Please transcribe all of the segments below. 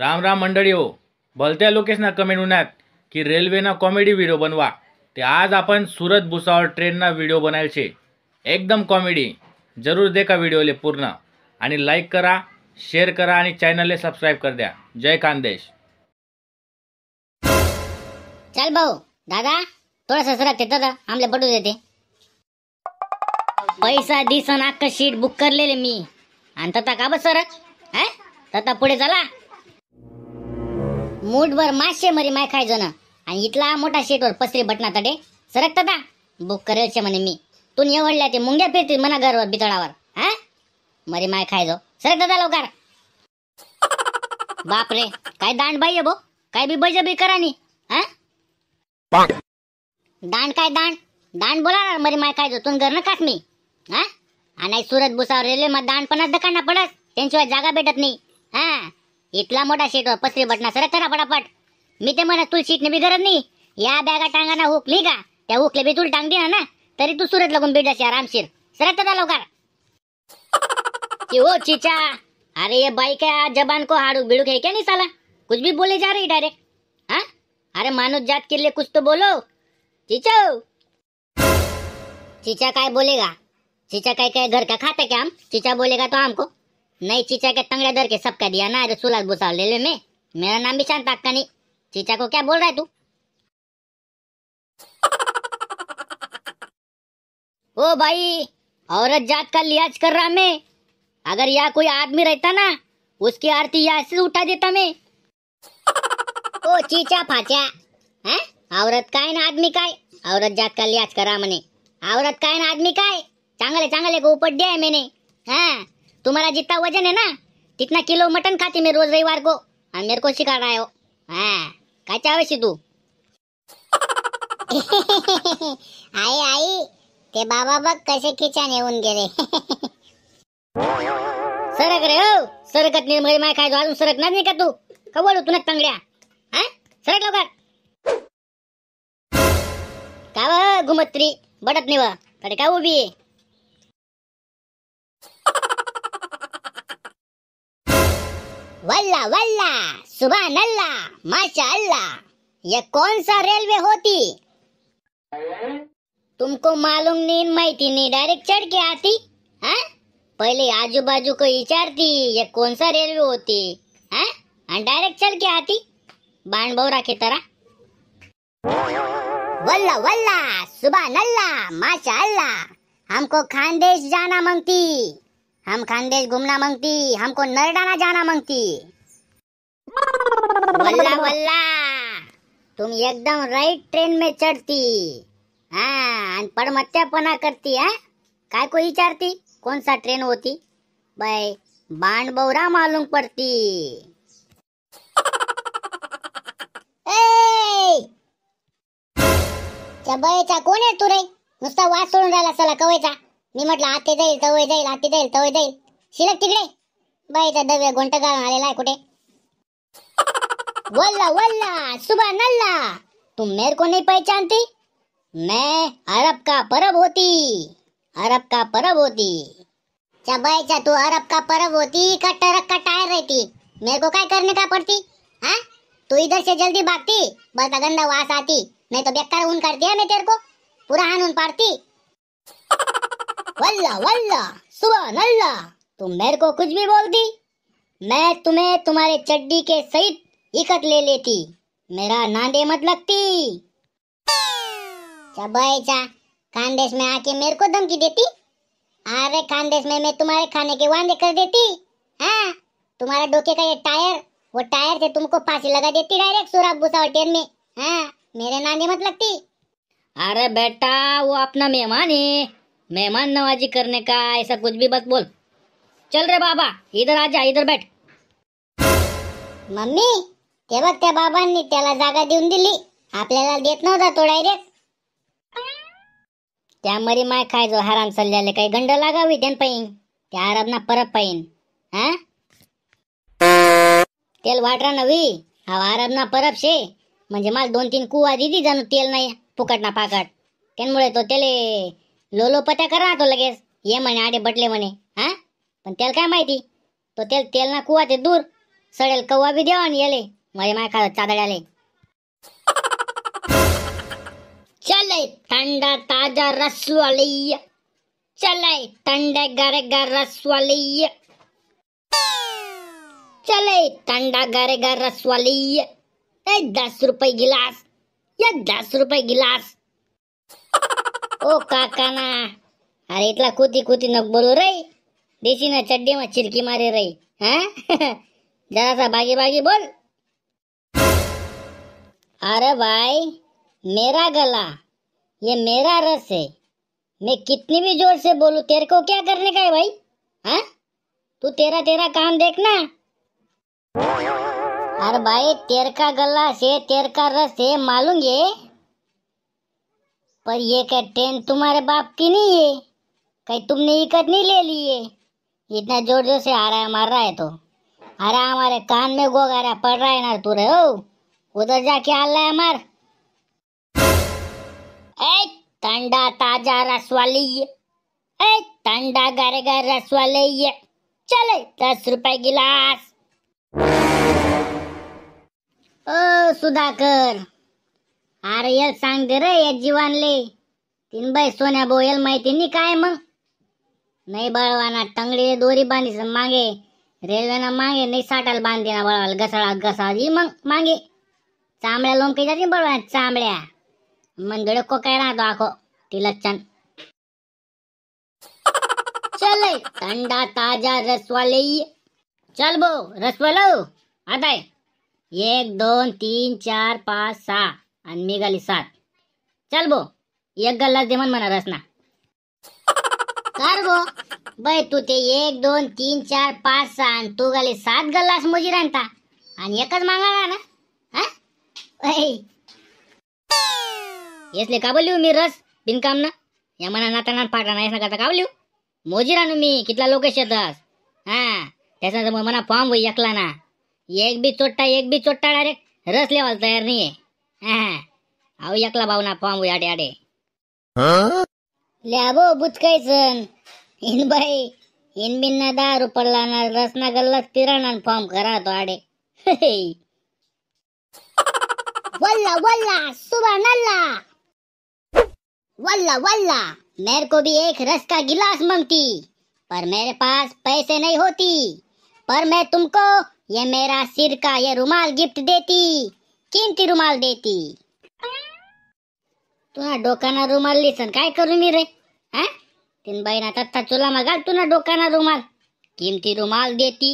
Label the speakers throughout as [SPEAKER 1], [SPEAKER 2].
[SPEAKER 1] राम राम मंडळी हो भलत्या लोकेशना कमेंट होण्यात की रेल्वेना कॉमेडी व्हिडिओ बनवा ते आज आपण सुरत भुसावळ ट्रेनना व्हिडिओ बनायचे एकदम कॉमेडी जरूर देखा व्हिडिओले पूर्ण आणि लाईक करा शेअर करा आणि चॅनलला सबस्क्राईब कर द्या जय खानदेश चल भाऊ दादा थोडस सरक तिथं आमले पटू देते पैसा दिसन अख्खा सीट बुक करलेले मी आणि तथा का बस सरक तथा पुढे चला मूठभर मासे मरी माय खायचो ना आणि इथला मोठा शेटवर पसरी बटना तडे सरकता बुक करेल म्हणे मी तू निवडल्या ते मुंग्या फिरतील मना घरवर बितळावर हा मरी माय खायचो सरकता का लवकर बापरे काय दांड बाई बो काय बी बजबी करा नी हा दांड काय दांड दांड बोला ना मरी माय खायचो तू घर ना मी हा आणि सुरत भुसावर रेल्वे मग दांडपणाच दकाना पडस त्यांशिवाय जागा भेटत नाही हा इतला मोठा शीट पसरी बटना सर करा पटापट मी ते म्हणत तुला शीट बी गरज नाही या बॅगा टांगाना हुक नाही का त्या हुकले बी तुला टांग ना तरी तू सुरत लागून भेट जाशी आरामशीर सरत जा लवकर ओ हो, चिचा अरे ये बाई क्या जबान को हाडू बिडूक है क्या नहीं साला कुछ भी बोले जा रही डायरेक्ट हा अरे मानव जात किल्ले कुछ तो बोलो चिचा चिचा काय बोलेगा चिचा काय काय घर का खाता क्या हम बोलेगा तो हमको नहीं चीचा के तंगड़े दर के सबका दिया ना अरे सुलाल भूसाल ले ले में मेरा नाम भी शांत अक्का नहीं चीचा को क्या बोल रहा है तू ओ भाई औरत जात का लिहाज कर रहा मैं अगर यहाँ कोई आदमी रहता ना उसकी आरती यहाँ से उठा देता मैं ओ चीचा फाचा है औरत का ना आदमी का औरत जात का लिहाज करा मैंने औरत का ना आदमी है चांगले चांगले को ऊपर दिया है मैंने हाँ तुम्हाला जितना वजन है ना तितना किलो मटन खाती मी रोज रविवार को मेरे को शिकार रहा काय चावशी तू आई आई ते बाबा बघ कसे खिचा नेऊन गेले सरक रे हो सरकत निर्मळे माय काय अजून सरकणार नाही का तू कवळ तुला चांगल्या हा सरक लवकर काव घुमत्री बडत नेवा कडे का उभी वल्ला वल्ला सुबह नल्ला माशा अल्लाह ये कौन सा रेलवे होती तुमको मालूम नहीं माहिती नहीं डायरेक्ट चढ़ के आती है पहले आजू बाजू को इचारती ये कौन सा रेलवे होती है हाँ, डायरेक्ट चल के आती बाण बोरा की तरह वल्ला वल्ला सुबह नल्ला माशा अल्लाह हमको खानदेश जाना मांगती हम खानदेश घूमना मांगती हमको नरडाना जाना मांगती वल्ला वल्ला तुम एकदम राइट ट्रेन में चढती हाँ, पड़मत्या पडमत्यापणा करती है काय को विचारती सा ट्रेन होती बाण बौरा मालूम पडती चबळेचा कोण आहे तू रे नुसता वास सोडून राहिला सला कवयचा मी म्हटलं आते जाईल तवय जाईल आते जाईल तवय जाईल शिलक तिकडे बाईचा दव्या गोंट गाळून आलेला आहे कुठे वल्ला वल्ला सुबह नल्ला तुम मेरे को नहीं पहचानती मैं अरब का परब होती अरब का परब होती क्या बाईचा तू अरब का परब होती का टरक का टायर रहती मेरे को क्या करने का पड़ती हाँ तू इधर से जल्दी भागती बस गंदा वास आती नहीं तो बेकार उन कर दिया मैं तेरे को पूरा हान उन पारती वल्ला वल्ला सुबह नल्ला तुम मेरे को कुछ भी बोलती मैं तुम्हें तुम्हारे चड्डी के सहित इकट ले लेती मेरा नांदे मत लगती चबैचा खानदेश में आके मेरे को धमकी देती अरे खानदेश में मैं तुम्हारे खाने के वादे कर देती हाँ तुम्हारा डोके का ये टायर वो टायर से तुमको फांसी लगा देती डायरेक्ट सूरज भूसा ट्रेन में हाँ मेरे नांदे मत लगती अरे बेटा वो अपना मेहमान है मेहमान नवाजी करने का ऐसा कुछ भी मत बोल चल रे बाबा इधर आजा इधर बैठ मम्मी ते बघ त्या बाबांनी त्याला जागा देऊन दिली आपल्याला देत नव्हता तो डायरेक्ट मरी माय खाय जो हराम चालल्याले काही गंड लागावी त्यान पाहिन त्या आरबना परत पाहिन हा तेल वाटरा नवी हा आरबना परब शे म्हणजे मला दोन तीन कुवा दिदी जाणू तेल नाही फुकट ना पाकट त्यामुळे तो तेले लोलोपत्या पत्या करा तो लगेच ये म्हणे आडे बटले म्हणे हा पण त्याला काय माहिती तो तेल तेल ना कुवा ते दूर सडेल कौवा बी देवा आणि येले माझे माय खाला चादड आले चले थंडा ताजा रसवाली चलय थंड गारे गार रसवाली चलय थंड गारे गार रसवाली दस रुपये गिलास या दस रुपये गिलास अरे इतना कूती कूती नक बोलो रही देसी ना चड्डी में चिरकी मारे રહી હા जरा सा ભાગી ભાગી बोल अरे भाई मेरा गला ये मेरा रस है मैं कितनी भी जोर से बोलू तेरे को क्या करने का है भाई हाँ तू तेरा तेरा काम देखना अरे भाई तेर का गला से तेर का रस है मालूम ये पर ये कह ट्रेन तुम्हारे बाप की नहीं है कहीं तुमने इकत नहीं ले ली है इतना जोर जोर से आ रहा है मार रहा है तो अरे हमारे कान में गो गा रहा पड़ रहा है ना तू रे उधर जाके आ रहा है मार ए ठंडा ताजा रस वाली ए ठंडा गरे गर रस वाले ये चले दस रुपए गिलास ओ सुधाकर अरे सांग दे रे या जीवानले तीन बाई सोन्या भाऊ यल माहिती नाही काय मग नाही बळवाना टंगडी दोरी बांधीस मागे रेल्वेना मागे नाही साठाला बांधीना बळवाल घसाळा घसाळी मग मागे चांबड्या लोमकी जाते बळवा चांबड्या मंदोड को काय राहतो आखो तिला लक्षण चल थंडा ताजा रसवाले चल भाऊ रसवालो आता एक दोन तीन चार पाच सहा आणि निघाली सात चल बो एक गल्ला जेवण रस ना कर बो बै तू ते एक दोन तीन चार पाच सहा आणि तू गाले सात गल्लास मोजी राहता आणि एकच मागा ना हा का बोलू हो मी रस बिनकाम ना या मना नाता फाटा नाही ना करता का बोलू हो? मोजी मी कितला लोक शेतस हा त्याचा मना फॉर्म होई एकला ना एक बी चोट्टा एक बी चोट्टा डायरेक्ट रस लेवायला तयार नाही आहे हांव हम्म। एकला भावना पाम याडे याडे ल्याबो बुचकायसन इन बाई इन बिन्ना दारू पडला ना रसना गल्लाच पिराणान पाम करा तो आडे वल्ला वल्ला सुबह नल्ला वल्ला वल्ला मेरे को भी एक रस का गिलास मांगती पर मेरे पास पैसे नहीं होती पर मैं तुमको ये मेरा सिर का ये रुमाल गिफ्ट देती किंती रुमाल देती तुला डोकाना रुमाल लिसन काय करू मी रे हा तीन बाईना तत्ता चुला मागाल तुला डोकाना रुमाल किमती रुमाल देती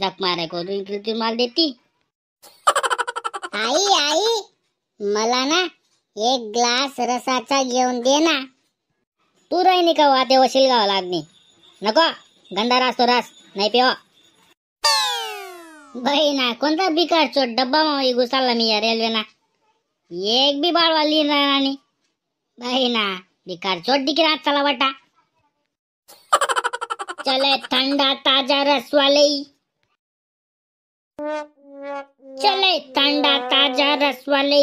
[SPEAKER 1] जख मारे करून किमती रुमाल देती आई आई मला ना एक ग्लास रसाचा घेऊन दे ना तू राहिनी का वादे वशील गाव लागणे नको गंधा रास तो रास नाही पिवा बाई ना कोणता बिकार चोट डब्बा मावी घुसाला मी या रेल्वे ना एक बी बाळवा लिहिणार आणि बाई ना बिकार चोट रात चला वाटा चले थंडा ताजा रसवाले चले थंडा ताजा रसवाले